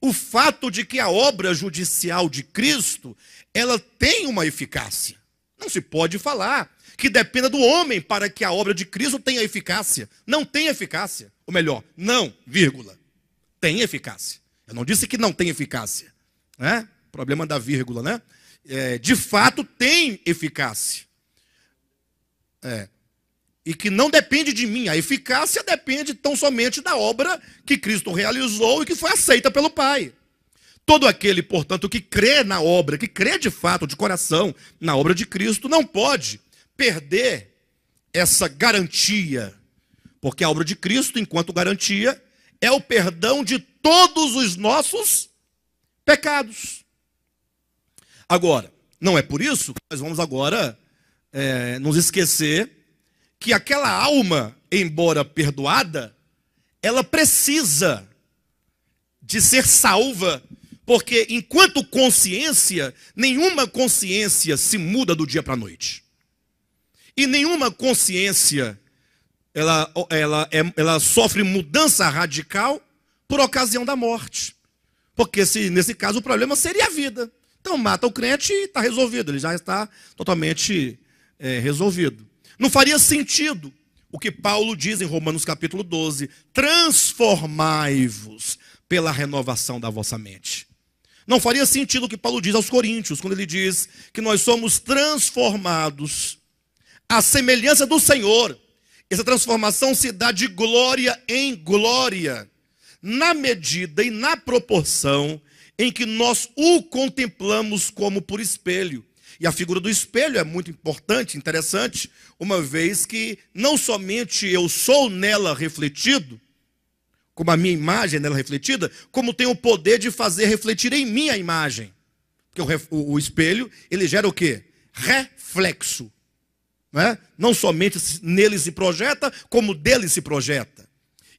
o fato de que a obra judicial de Cristo, ela tem uma eficácia. Não se pode falar que dependa do homem para que a obra de Cristo tenha eficácia. Não tem eficácia. Ou melhor, não, vírgula. Tem eficácia. Eu não disse que não tem eficácia. Né? Problema da vírgula, né? É, de fato, tem eficácia. É, e que não depende de mim. A eficácia depende tão somente da obra que Cristo realizou e que foi aceita pelo Pai. Todo aquele, portanto, que crê na obra, que crê de fato, de coração, na obra de Cristo, não pode perder essa garantia, porque a obra de Cristo, enquanto garantia, é o perdão de todos os nossos pecados. Agora, não é por isso que nós vamos agora é, nos esquecer que aquela alma, embora perdoada, ela precisa de ser salva, porque enquanto consciência, nenhuma consciência se muda do dia para a noite. E nenhuma consciência ela, ela, é, ela sofre mudança radical por ocasião da morte. Porque se nesse caso o problema seria a vida. Então mata o crente e está resolvido, ele já está totalmente é, resolvido. Não faria sentido o que Paulo diz em Romanos capítulo 12: transformai-vos pela renovação da vossa mente. Não faria sentido o que Paulo diz aos Coríntios, quando ele diz que nós somos transformados à semelhança do Senhor. Essa transformação se dá de glória em glória, na medida e na proporção em que nós o contemplamos como por espelho. E a figura do espelho é muito importante, interessante, uma vez que não somente eu sou nela refletido, como a minha imagem é nela refletida, como tenho o poder de fazer refletir em mim a imagem. Porque o, o, o espelho, ele gera o quê? Reflexo. Não, é? não somente nele se projeta, como dele se projeta.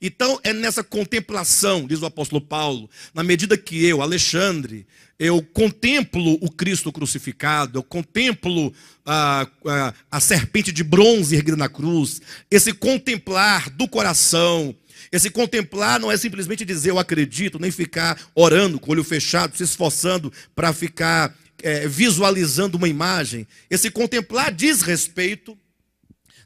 Então é nessa contemplação, diz o apóstolo Paulo, na medida que eu, Alexandre, eu contemplo o Cristo crucificado, eu contemplo a, a, a serpente de bronze erguida na cruz, esse contemplar do coração, esse contemplar não é simplesmente dizer eu acredito, nem ficar orando com o olho fechado, se esforçando para ficar é, visualizando uma imagem. Esse contemplar diz respeito,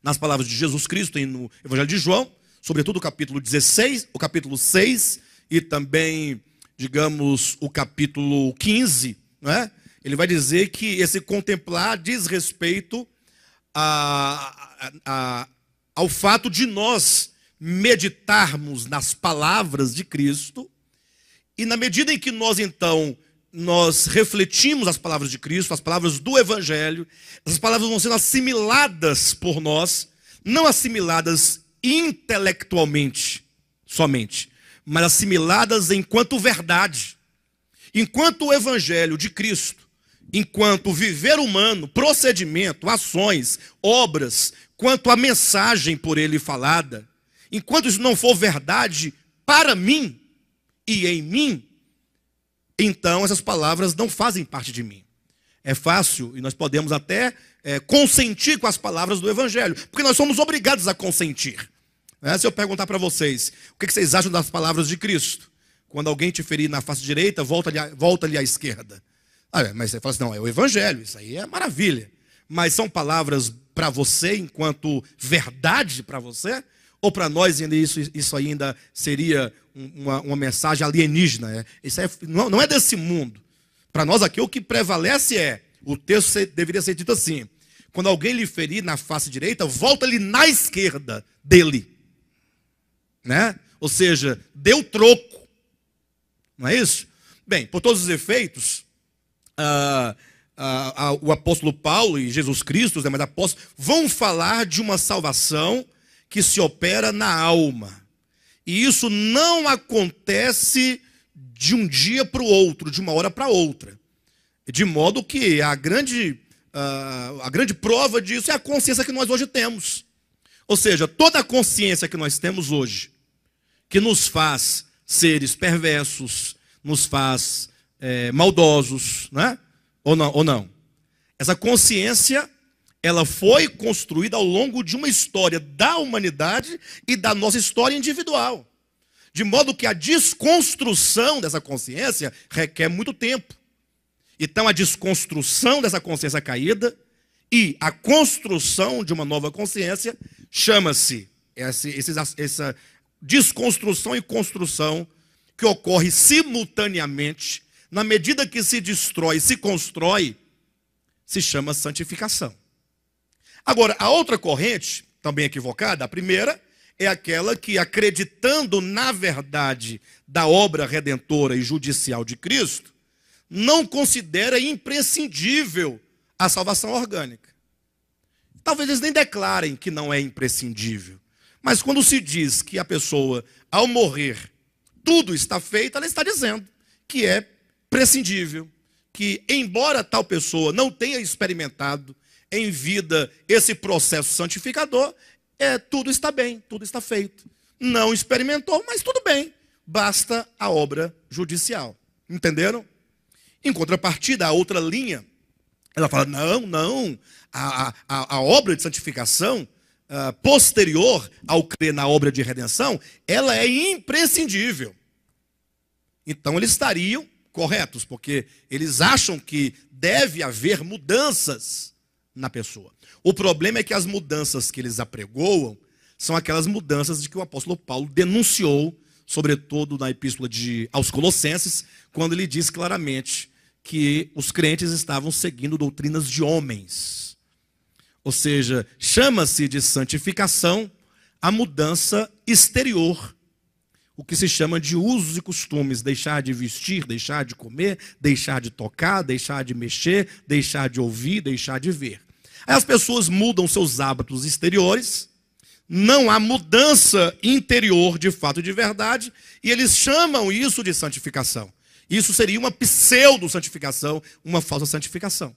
nas palavras de Jesus Cristo e no Evangelho de João, sobretudo o capítulo 16, o capítulo 6 e também, digamos, o capítulo 15, né? ele vai dizer que esse contemplar diz respeito a, a, a, ao fato de nós meditarmos nas palavras de Cristo, e na medida em que nós então nós refletimos as palavras de Cristo, as palavras do Evangelho, essas palavras vão sendo assimiladas por nós, não assimiladas intelectualmente somente, mas assimiladas enquanto verdade. Enquanto o evangelho de Cristo, enquanto viver humano, procedimento, ações, obras, quanto a mensagem por ele falada, enquanto isso não for verdade para mim e em mim, então essas palavras não fazem parte de mim. É fácil e nós podemos até é, consentir com as palavras do Evangelho, porque nós somos obrigados a consentir. Né? Se eu perguntar para vocês, o que, vocês acham das palavras de Cristo? Quando alguém te ferir na face direita, volta-lhe volta à esquerda. Ah, mas você fala assim, não, é o evangelho, isso aí é maravilha. Mas são palavras para você enquanto verdade para você? Ou para nós ainda isso, isso ainda seria uma, uma mensagem alienígena? É? Isso é, não, não é desse mundo. Para nós aqui o que prevalece é, o texto deveria ser dito assim, quando alguém lhe ferir na face direita, volta-lhe na esquerda dele né? Ou seja, deu troco. Não é isso? Bem, por todos os efeitos, ah, ah, ah, o apóstolo Paulo e Jesus Cristo, os demais apóstolos, vão falar de uma salvação que se opera na alma. E isso não acontece de um dia para o outro, de uma hora para outra. De modo que a grande, a grande prova disso é a consciência que nós hoje temos. Ou seja, toda a consciência que nós temos hoje que nos faz seres perversos, nos faz é, maldosos, né? Ou não, ou não? Essa consciência, ela foi construída ao longo de uma história da humanidade e da nossa história individual. De modo que a desconstrução dessa consciência requer muito tempo. Então, a desconstrução dessa consciência caída e a construção de uma nova consciência chama-se essa, desconstrução e construção que ocorre simultaneamente, na medida que se destrói e se constrói, se chama santificação. Agora, a outra corrente, também equivocada, a primeira, é aquela que, acreditando na verdade da obra redentora e judicial de Cristo, não considera imprescindível a salvação orgânica. Talvez eles nem declarem que não é imprescindível. Mas quando se diz que a pessoa, ao morrer, tudo está feito, ela está dizendo que é prescindível, que embora tal pessoa não tenha experimentado em vida esse processo santificador, é tudo está bem, tudo está feito. Não experimentou, mas tudo bem. Basta a obra judicial. Entenderam? Em contrapartida, a outra linha, ela fala: não, não, a, a, a obra de santificação uh, posterior ao crer na obra de redenção, ela é imprescindível. Então eles estariam corretos, porque eles acham que deve haver mudanças na pessoa. O problema é que as mudanças que eles apregoam são aquelas mudanças de que o apóstolo Paulo denunciou, sobretudo na epístola de, aos Colossenses, quando ele diz claramente que os crentes estavam seguindo doutrinas de homens ou seja, chama-se de santificação a mudança exterior, o que se chama de usos e costumes, deixar de vestir, deixar de comer, deixar de tocar, deixar de mexer, deixar de ouvir, deixar de ver. Aí as pessoas mudam seus hábitos exteriores, não há mudança interior de fato de verdade, e eles chamam isso de santificação. Isso seria uma pseudo-santificação, uma falsa santificação.